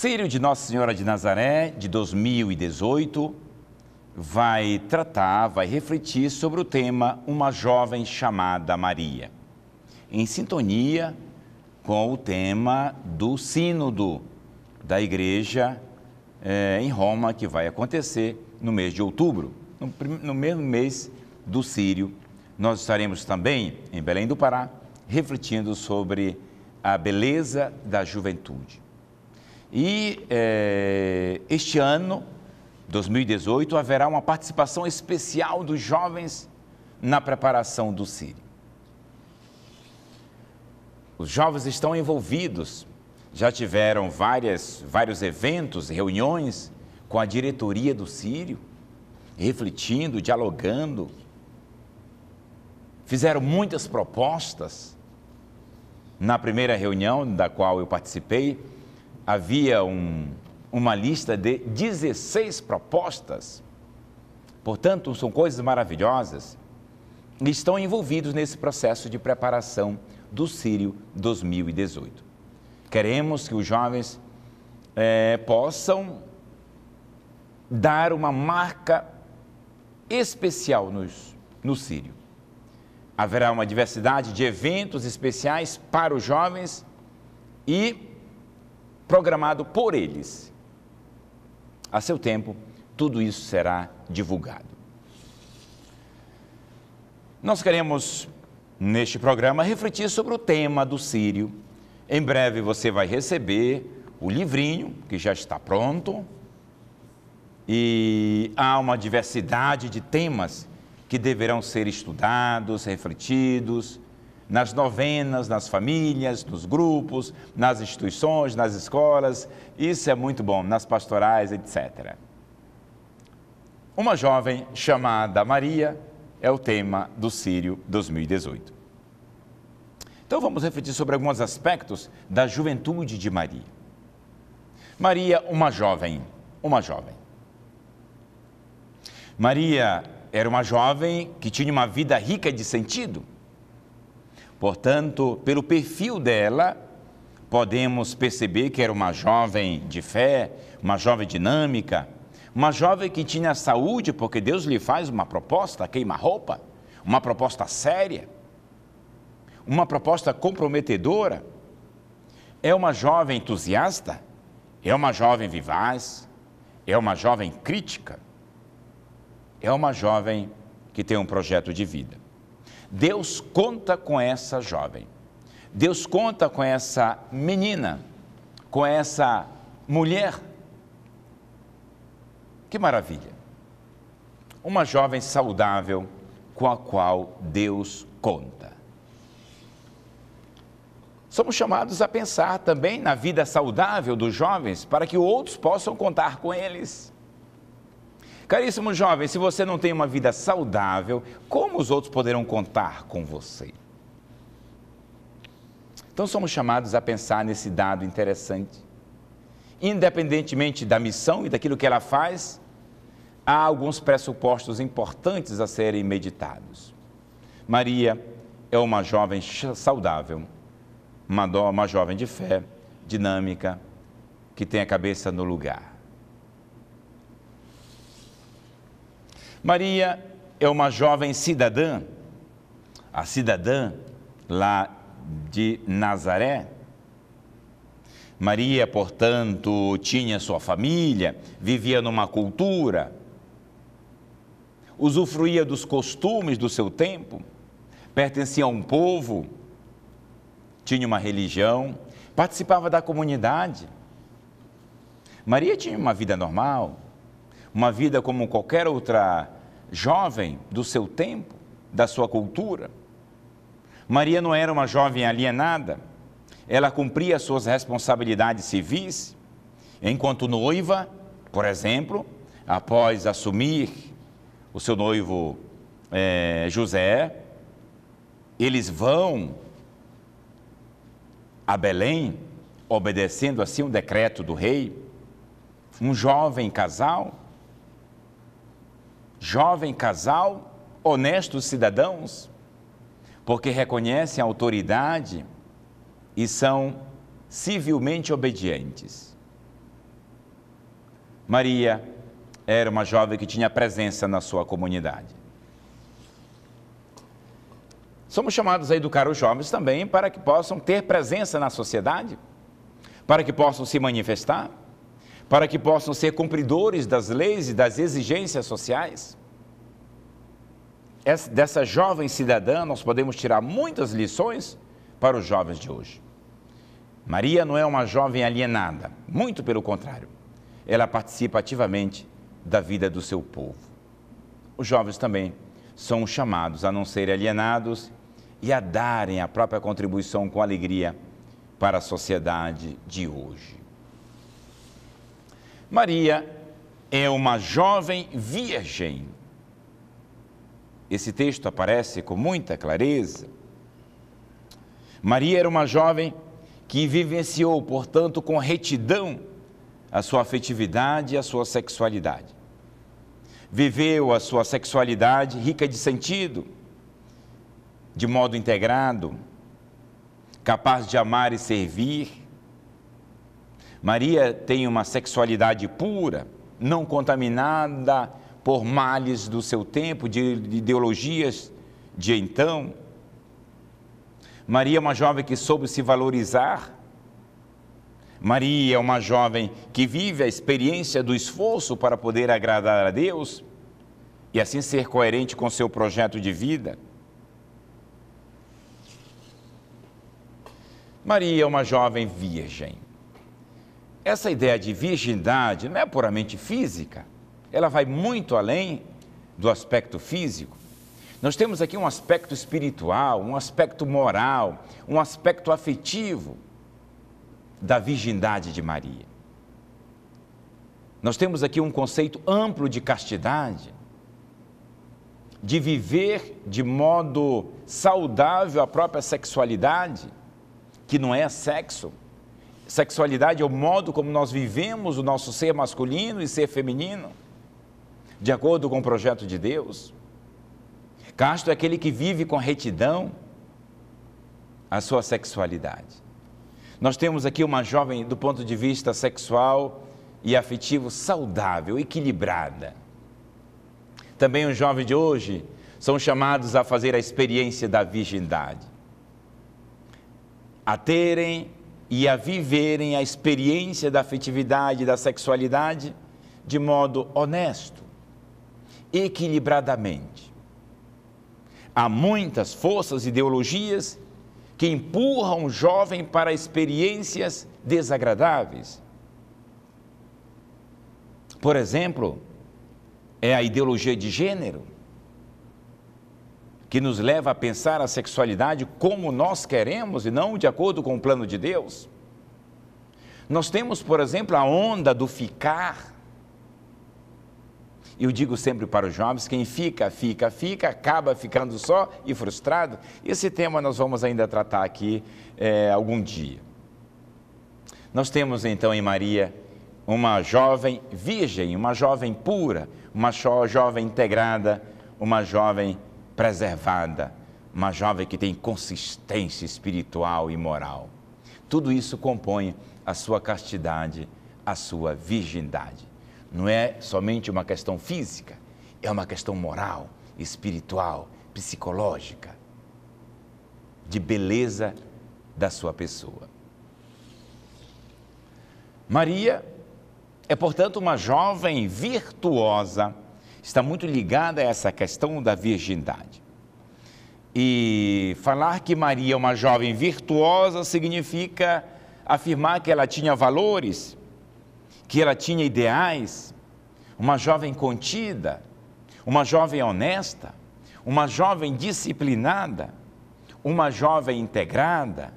Conselho de Nossa Senhora de Nazaré de 2018 vai tratar, vai refletir sobre o tema Uma Jovem Chamada Maria, em sintonia com o tema do Sínodo da Igreja eh, em Roma, que vai acontecer no mês de outubro, no, no mesmo mês do Sírio. Nós estaremos também em Belém do Pará refletindo sobre a beleza da juventude. E é, este ano, 2018, haverá uma participação especial dos jovens na preparação do Cire. Os jovens estão envolvidos, já tiveram várias, vários eventos, reuniões com a diretoria do Sírio, refletindo, dialogando. Fizeram muitas propostas. Na primeira reunião da qual eu participei, havia um, uma lista de 16 propostas. Portanto, são coisas maravilhosas. E estão envolvidos nesse processo de preparação do Sírio 2018. Queremos que os jovens é, possam dar uma marca especial nos, no Sírio. Haverá uma diversidade de eventos especiais para os jovens e programado por eles. A seu tempo, tudo isso será divulgado. Nós queremos, neste programa, refletir sobre o tema do Sírio. Em breve você vai receber o livrinho, que já está pronto, e há uma diversidade de temas que deverão ser estudados, refletidos, nas novenas, nas famílias, nos grupos, nas instituições, nas escolas. Isso é muito bom, nas pastorais, etc. Uma jovem chamada Maria é o tema do Sírio 2018. Então vamos refletir sobre alguns aspectos da juventude de Maria. Maria, uma jovem, uma jovem. Maria era uma jovem que tinha uma vida rica de sentido. Portanto, pelo perfil dela, podemos perceber que era uma jovem de fé, uma jovem dinâmica, uma jovem que tinha saúde, porque Deus lhe faz uma proposta, queima-roupa, uma proposta séria, uma proposta comprometedora. É uma jovem entusiasta, é uma jovem vivaz, é uma jovem crítica, é uma jovem que tem um projeto de vida. Deus conta com essa jovem. Deus conta com essa menina, com essa mulher. Que maravilha! Uma jovem saudável com a qual Deus conta. Somos chamados a pensar também na vida saudável dos jovens para que outros possam contar com eles. Caríssimo jovem, se você não tem uma vida saudável, como os outros poderão contar com você? Então somos chamados a pensar nesse dado interessante. Independentemente da missão e daquilo que ela faz, há alguns pressupostos importantes a serem meditados. Maria é uma jovem saudável, uma, uma jovem de fé, dinâmica, que tem a cabeça no lugar. Maria é uma jovem cidadã, a cidadã lá de Nazaré. Maria, portanto, tinha sua família, vivia numa cultura, usufruía dos costumes do seu tempo, pertencia a um povo, tinha uma religião, participava da comunidade. Maria tinha uma vida normal, uma vida como qualquer outra jovem do seu tempo, da sua cultura. Maria não era uma jovem alienada, ela cumpria suas responsabilidades civis, enquanto noiva, por exemplo, após assumir o seu noivo é, José, eles vão a Belém, obedecendo assim o decreto do rei, um jovem casal jovem casal, honestos cidadãos, porque reconhecem a autoridade e são civilmente obedientes. Maria era uma jovem que tinha presença na sua comunidade. Somos chamados a educar os jovens também para que possam ter presença na sociedade, para que possam se manifestar para que possam ser cumpridores das leis e das exigências sociais? Essa, dessa jovem cidadã, nós podemos tirar muitas lições para os jovens de hoje. Maria não é uma jovem alienada, muito pelo contrário. Ela participa ativamente da vida do seu povo. Os jovens também são chamados a não serem alienados e a darem a própria contribuição com alegria para a sociedade de hoje. Maria é uma jovem virgem. Esse texto aparece com muita clareza. Maria era uma jovem que vivenciou, portanto, com retidão a sua afetividade e a sua sexualidade. Viveu a sua sexualidade rica de sentido, de modo integrado, capaz de amar e servir Maria tem uma sexualidade pura, não contaminada por males do seu tempo, de ideologias de então. Maria é uma jovem que soube se valorizar. Maria é uma jovem que vive a experiência do esforço para poder agradar a Deus e assim ser coerente com seu projeto de vida. Maria é uma jovem virgem essa ideia de virgindade não é puramente física, ela vai muito além do aspecto físico. Nós temos aqui um aspecto espiritual, um aspecto moral, um aspecto afetivo da virgindade de Maria. Nós temos aqui um conceito amplo de castidade, de viver de modo saudável a própria sexualidade, que não é sexo. Sexualidade é o modo como nós vivemos o nosso ser masculino e ser feminino, de acordo com o projeto de Deus. Casto é aquele que vive com retidão a sua sexualidade. Nós temos aqui uma jovem, do ponto de vista sexual e afetivo, saudável, equilibrada. Também os jovens de hoje são chamados a fazer a experiência da virgindade, a terem e a viverem a experiência da afetividade, da sexualidade, de modo honesto, equilibradamente. Há muitas forças e ideologias que empurram o jovem para experiências desagradáveis. Por exemplo, é a ideologia de gênero que nos leva a pensar a sexualidade como nós queremos e não de acordo com o plano de Deus? Nós temos, por exemplo, a onda do ficar. Eu digo sempre para os jovens: quem fica, fica, fica, acaba ficando só e frustrado. Esse tema nós vamos ainda tratar aqui é, algum dia. Nós temos então em Maria uma jovem virgem, uma jovem pura, uma jovem integrada, uma jovem preservada, uma jovem que tem consistência espiritual e moral. Tudo isso compõe a sua castidade, a sua virgindade. Não é somente uma questão física, é uma questão moral, espiritual, psicológica, de beleza da sua pessoa. Maria é, portanto, uma jovem virtuosa está muito ligada a essa questão da virgindade. E falar que Maria é uma jovem virtuosa significa afirmar que ela tinha valores, que ela tinha ideais, uma jovem contida, uma jovem honesta, uma jovem disciplinada, uma jovem integrada,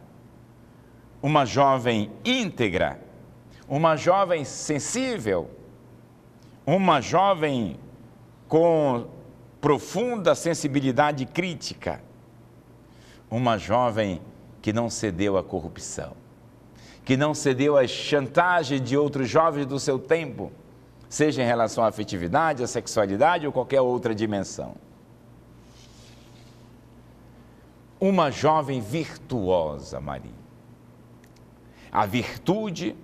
uma jovem íntegra, uma jovem sensível, uma jovem com profunda sensibilidade crítica, uma jovem que não cedeu à corrupção, que não cedeu à chantagem de outros jovens do seu tempo, seja em relação à afetividade, à sexualidade ou qualquer outra dimensão. Uma jovem virtuosa, Maria. A virtude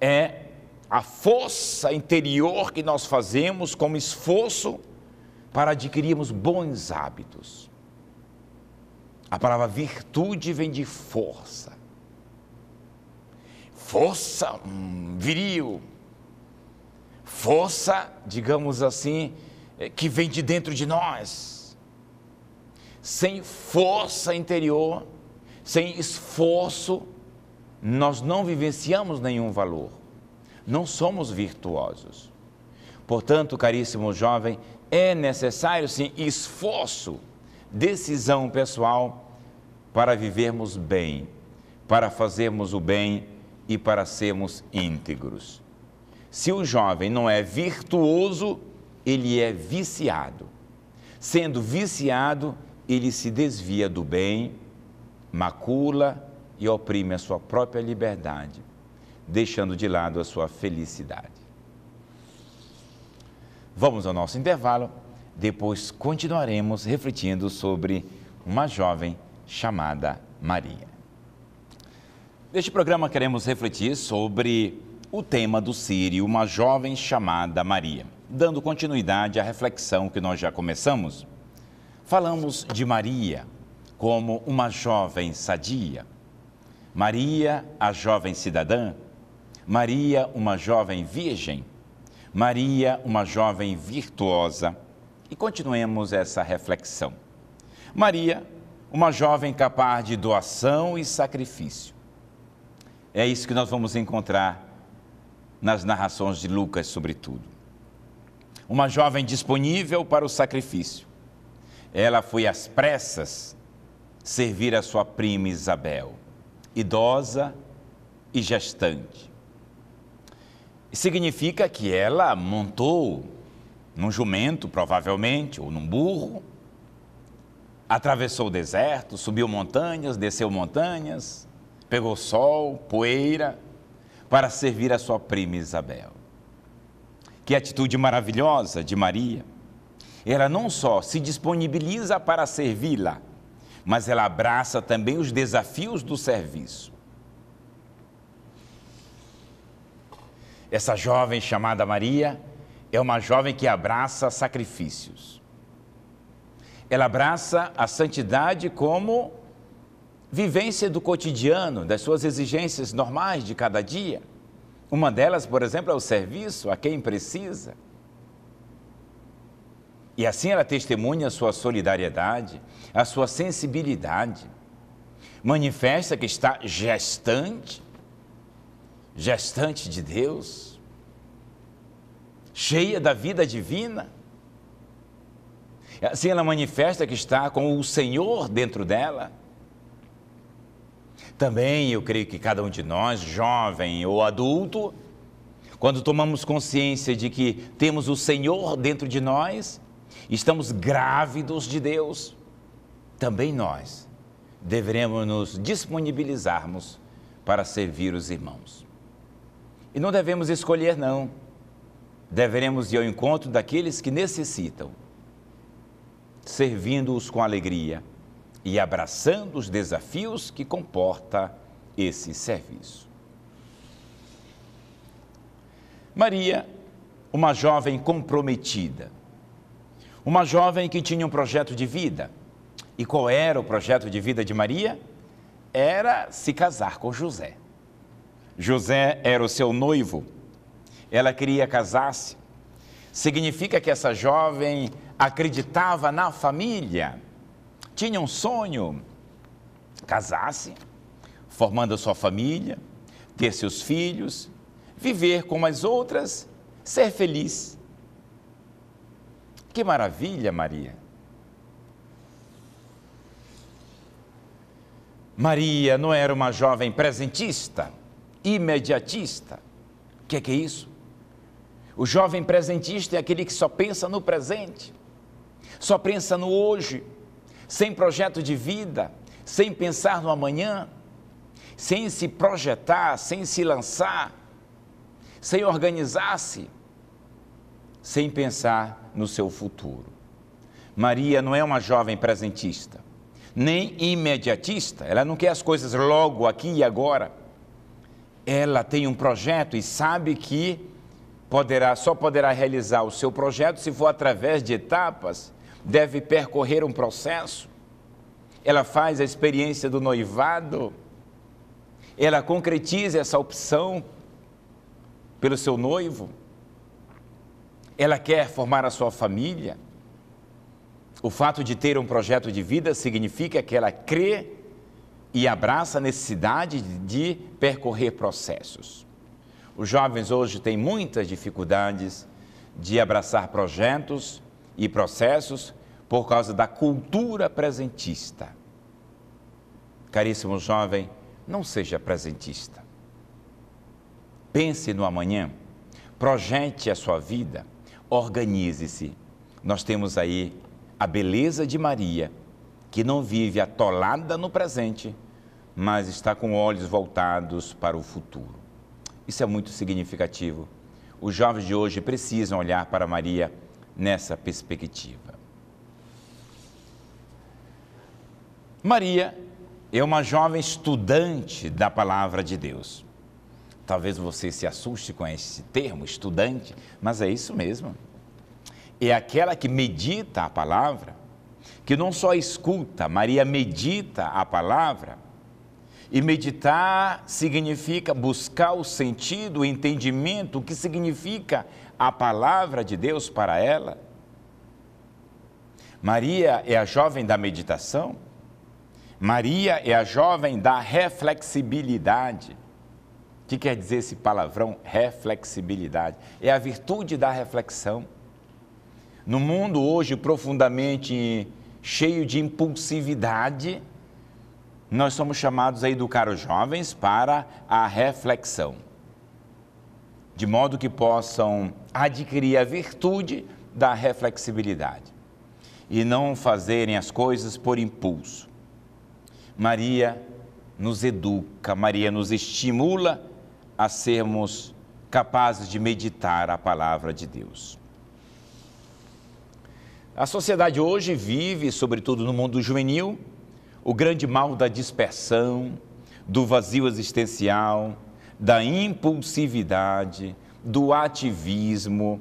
é a força interior que nós fazemos como esforço para adquirirmos bons hábitos. A palavra virtude vem de força. Força hum, viril. Força, digamos assim, eh, que vem de dentro de nós. Sem força interior, sem esforço, nós não vivenciamos nenhum valor. Não somos virtuosos. Portanto, caríssimo jovem, é necessário sim esforço, decisão pessoal para vivermos bem, para fazermos o bem e para sermos íntegros. Se o jovem não é virtuoso, ele é viciado. Sendo viciado, ele se desvia do bem, macula e oprime a sua própria liberdade deixando de lado a sua felicidade. Vamos ao nosso intervalo, depois continuaremos refletindo sobre uma jovem chamada Maria. Neste programa queremos refletir sobre o tema do Sírio, uma jovem chamada Maria, dando continuidade à reflexão que nós já começamos. Falamos de Maria como uma jovem sadia, Maria, a jovem cidadã, Maria, uma jovem virgem, Maria, uma jovem virtuosa. E continuemos essa reflexão. Maria, uma jovem capaz de doação e sacrifício. É isso que nós vamos encontrar nas narrações de Lucas, sobretudo. Uma jovem disponível para o sacrifício. Ela foi às pressas servir a sua prima Isabel, idosa e gestante significa que ela montou num jumento, provavelmente, ou num burro, atravessou o deserto, subiu montanhas, desceu montanhas, pegou sol, poeira, para servir a sua prima Isabel. Que atitude maravilhosa de Maria! Ela não só se disponibiliza para servi-la, mas ela abraça também os desafios do serviço. Essa jovem chamada Maria é uma jovem que abraça sacrifícios. Ela abraça a santidade como vivência do cotidiano, das suas exigências normais de cada dia. Uma delas, por exemplo, é o serviço a quem precisa. E assim ela testemunha a sua solidariedade, a sua sensibilidade. Manifesta que está gestante gestante de Deus, cheia da vida divina. Assim ela manifesta que está com o Senhor dentro dela. Também eu creio que cada um de nós, jovem ou adulto, quando tomamos consciência de que temos o Senhor dentro de nós, estamos grávidos de Deus, também nós deveremos nos disponibilizarmos para servir os irmãos. E não devemos escolher, não. Deveremos ir ao encontro daqueles que necessitam, servindo-os com alegria e abraçando os desafios que comporta esse serviço. Maria, uma jovem comprometida, uma jovem que tinha um projeto de vida. E qual era o projeto de vida de Maria? Era se casar com José. José era o seu noivo, ela queria casar-se. Significa que essa jovem acreditava na família, tinha um sonho, casar-se, formando a sua família, ter seus filhos, viver como as outras, ser feliz. Que maravilha, Maria! Maria não era uma jovem presentista, imediatista. O que, é que é isso? O jovem presentista é aquele que só pensa no presente, só pensa no hoje, sem projeto de vida, sem pensar no amanhã, sem se projetar, sem se lançar, sem organizar-se, sem pensar no seu futuro. Maria não é uma jovem presentista, nem imediatista, ela não quer as coisas logo, aqui e agora ela tem um projeto e sabe que poderá só poderá realizar o seu projeto se for através de etapas, deve percorrer um processo. Ela faz a experiência do noivado, ela concretiza essa opção pelo seu noivo. Ela quer formar a sua família. O fato de ter um projeto de vida significa que ela crê e abraça a necessidade de percorrer processos. Os jovens hoje têm muitas dificuldades de abraçar projetos e processos por causa da cultura presentista. Caríssimo jovem, não seja presentista. Pense no amanhã, projete a sua vida, organize-se. Nós temos aí a beleza de Maria que não vive atolada no presente, mas está com olhos voltados para o futuro. Isso é muito significativo. Os jovens de hoje precisam olhar para Maria nessa perspectiva. Maria é uma jovem estudante da palavra de Deus. Talvez você se assuste com esse termo, estudante, mas é isso mesmo. É aquela que medita a palavra que não só escuta, Maria medita a palavra. E meditar significa buscar o sentido, o entendimento, o que significa a palavra de Deus para ela. Maria é a jovem da meditação. Maria é a jovem da reflexibilidade. O que quer dizer esse palavrão reflexibilidade? É a virtude da reflexão. No mundo hoje profundamente cheio de impulsividade, nós somos chamados a educar os jovens para a reflexão, de modo que possam adquirir a virtude da reflexibilidade e não fazerem as coisas por impulso. Maria nos educa, Maria nos estimula a sermos capazes de meditar a palavra de Deus. A sociedade hoje vive, sobretudo no mundo juvenil, o grande mal da dispersão, do vazio existencial, da impulsividade, do ativismo,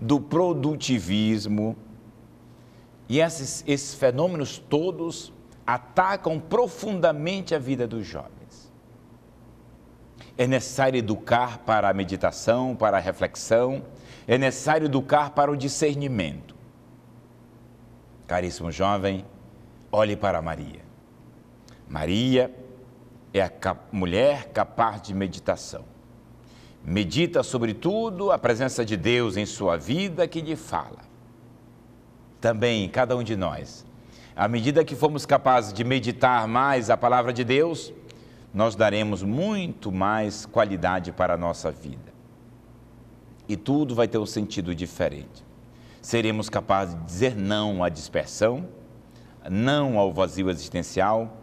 do produtivismo. E esses, esses fenômenos todos atacam profundamente a vida dos jovens. É necessário educar para a meditação, para a reflexão, é necessário educar para o discernimento. Caríssimo jovem, olhe para Maria. Maria é a cap mulher capaz de meditação. Medita, sobretudo, a presença de Deus em sua vida que lhe fala. Também, cada um de nós, à medida que formos capazes de meditar mais a palavra de Deus, nós daremos muito mais qualidade para a nossa vida. E tudo vai ter um sentido diferente seremos capazes de dizer não à dispersão, não ao vazio existencial,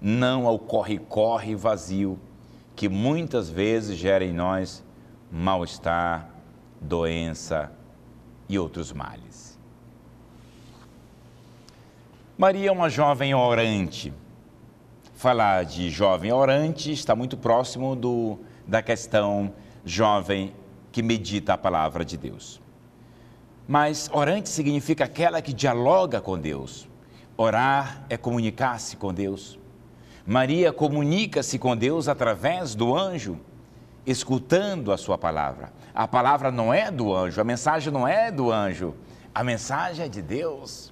não ao corre-corre vazio, que muitas vezes gera em nós mal-estar, doença e outros males. Maria é uma jovem orante. Falar de jovem orante está muito próximo do, da questão jovem que medita a palavra de Deus. Mas orante significa aquela que dialoga com Deus. Orar é comunicar-se com Deus. Maria comunica-se com Deus através do anjo, escutando a sua palavra. A palavra não é do anjo, a mensagem não é do anjo, a mensagem é de Deus.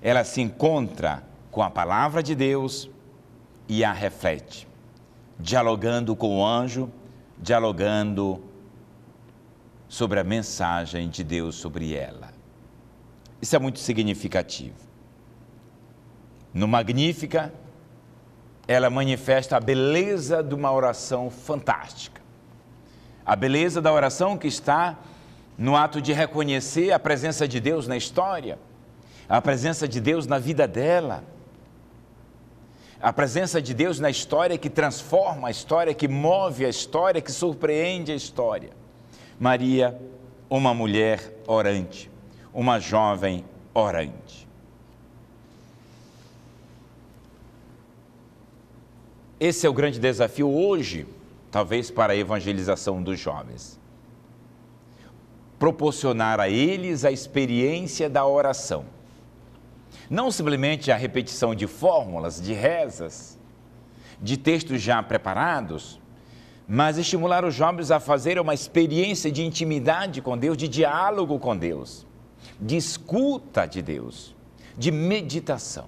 Ela se encontra com a palavra de Deus e a reflete, dialogando com o anjo, dialogando sobre a mensagem de Deus sobre ela. Isso é muito significativo. No Magnífica, ela manifesta a beleza de uma oração fantástica. A beleza da oração que está no ato de reconhecer a presença de Deus na história, a presença de Deus na vida dela, a presença de Deus na história que transforma a história, que move a história, que surpreende a história. Maria, uma mulher orante, uma jovem orante. Esse é o grande desafio hoje, talvez, para a evangelização dos jovens. Proporcionar a eles a experiência da oração. Não simplesmente a repetição de fórmulas, de rezas, de textos já preparados, mas estimular os jovens a fazer uma experiência de intimidade com Deus, de diálogo com Deus, de escuta de Deus, de meditação.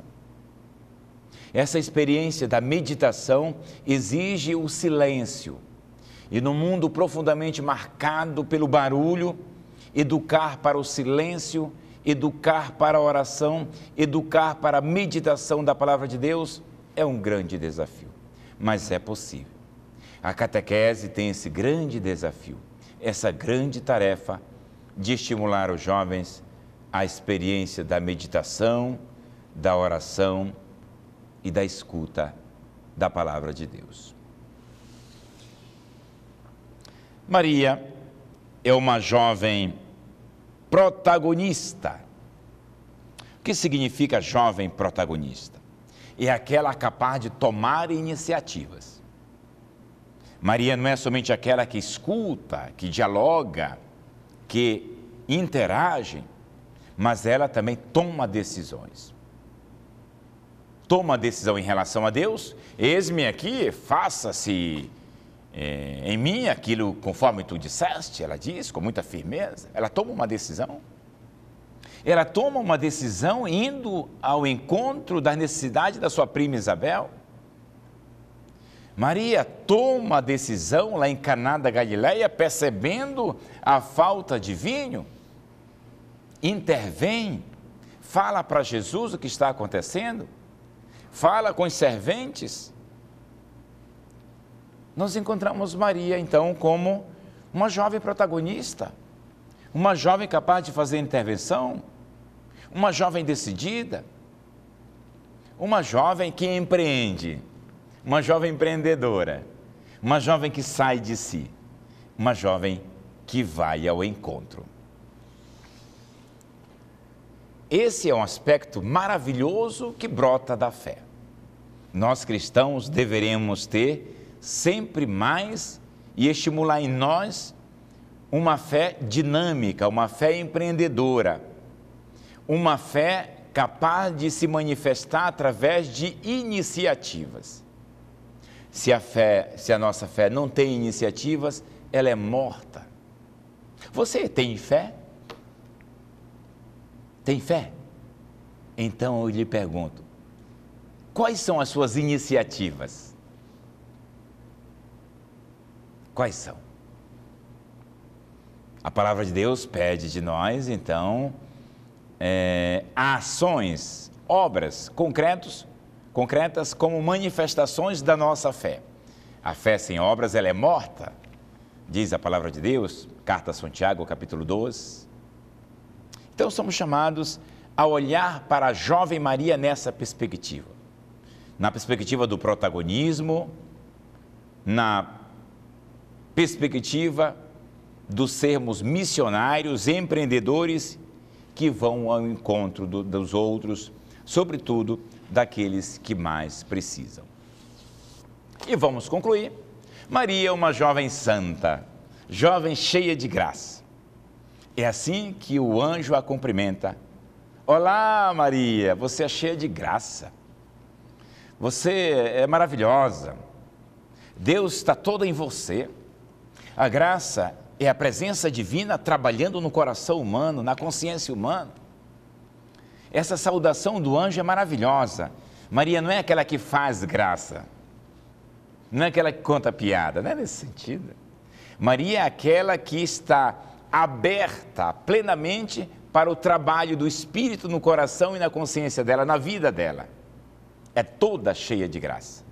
Essa experiência da meditação exige o silêncio. E no mundo profundamente marcado pelo barulho, educar para o silêncio, educar para a oração, educar para a meditação da palavra de Deus é um grande desafio, mas é possível. A catequese tem esse grande desafio, essa grande tarefa de estimular os jovens à experiência da meditação, da oração e da escuta da palavra de Deus. Maria é uma jovem protagonista. O que significa jovem protagonista? É aquela capaz de tomar iniciativas Maria não é somente aquela que escuta, que dialoga, que interage, mas ela também toma decisões. Toma decisão em relação a Deus, eis-me aqui, faça-se é, em mim aquilo conforme tu disseste, ela diz com muita firmeza. Ela toma uma decisão. Ela toma uma decisão indo ao encontro das necessidades da sua prima Isabel Maria toma a decisão lá em Caná da Galileia, percebendo a falta de vinho, intervém, fala para Jesus o que está acontecendo, fala com os serventes. Nós encontramos Maria então como uma jovem protagonista, uma jovem capaz de fazer intervenção, uma jovem decidida, uma jovem que empreende uma jovem empreendedora, uma jovem que sai de si, uma jovem que vai ao encontro. Esse é um aspecto maravilhoso que brota da fé. Nós cristãos deveremos ter sempre mais e estimular em nós uma fé dinâmica, uma fé empreendedora, uma fé capaz de se manifestar através de iniciativas. Se a fé, se a nossa fé não tem iniciativas, ela é morta. Você tem fé? Tem fé? Então eu lhe pergunto: quais são as suas iniciativas? Quais são? A palavra de Deus pede de nós, então, é, ações, obras, concretos concretas como manifestações da nossa fé. A fé sem obras, ela é morta, diz a palavra de Deus, carta a Santiago, capítulo 12. Então somos chamados a olhar para a jovem Maria nessa perspectiva. Na perspectiva do protagonismo, na perspectiva dos sermos missionários, empreendedores que vão ao encontro do, dos outros, sobretudo daqueles que mais precisam. E vamos concluir. Maria é uma jovem santa, jovem cheia de graça. É assim que o anjo a cumprimenta. Olá, Maria, você é cheia de graça. Você é maravilhosa. Deus está toda em você. A graça é a presença divina trabalhando no coração humano, na consciência humana. Essa saudação do anjo é maravilhosa. Maria não é aquela que faz graça, não é aquela que conta piada, não é nesse sentido. Maria é aquela que está aberta plenamente para o trabalho do Espírito no coração e na consciência dela, na vida dela. É toda cheia de graça,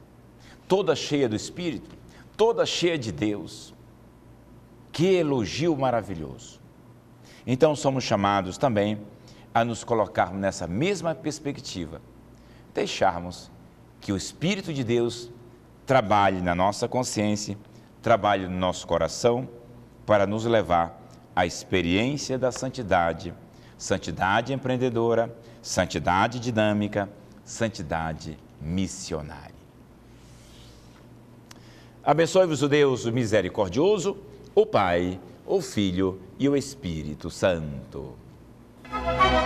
toda cheia do Espírito, toda cheia de Deus. Que elogio maravilhoso! Então somos chamados também a nos colocarmos nessa mesma perspectiva, deixarmos que o Espírito de Deus trabalhe na nossa consciência, trabalhe no nosso coração, para nos levar à experiência da santidade, santidade empreendedora, santidade dinâmica, santidade missionária. Abençoe-vos o Deus o misericordioso, o Pai, o Filho e o Espírito Santo.